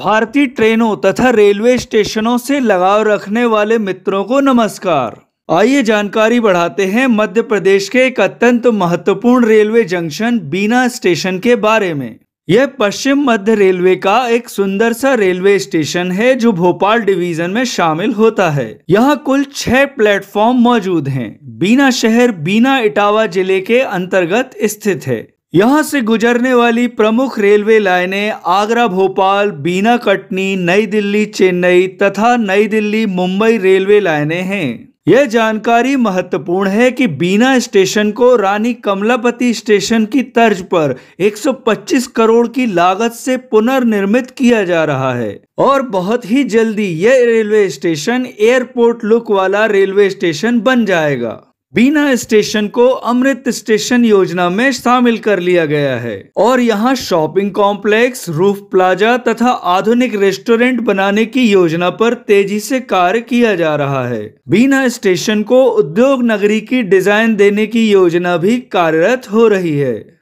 भारतीय ट्रेनों तथा रेलवे स्टेशनों से लगाव रखने वाले मित्रों को नमस्कार आइए जानकारी बढ़ाते हैं मध्य प्रदेश के एक अत्यंत महत्वपूर्ण रेलवे जंक्शन बीना स्टेशन के बारे में यह पश्चिम मध्य रेलवे का एक सुंदर सा रेलवे स्टेशन है जो भोपाल डिवीजन में शामिल होता है यहाँ कुल छह प्लेटफॉर्म मौजूद हैं। बीना शहर बीना इटावा जिले के अंतर्गत स्थित है यहाँ से गुजरने वाली प्रमुख रेलवे लाइनें आगरा भोपाल बीना कटनी नई दिल्ली चेन्नई तथा नई दिल्ली मुंबई रेलवे लाइनें हैं यह जानकारी महत्वपूर्ण है कि बीना स्टेशन को रानी कमलापति स्टेशन की तर्ज पर 125 करोड़ की लागत से पुनर्निर्मित किया जा रहा है और बहुत ही जल्दी यह रेलवे स्टेशन एयरपोर्ट लुक वाला रेलवे स्टेशन बन जाएगा बीना स्टेशन को अमृत स्टेशन योजना में शामिल कर लिया गया है और यहाँ शॉपिंग कॉम्प्लेक्स रूफ प्लाजा तथा आधुनिक रेस्टोरेंट बनाने की योजना पर तेजी से कार्य किया जा रहा है बीना स्टेशन को उद्योग नगरी की डिजाइन देने की योजना भी कार्यरत हो रही है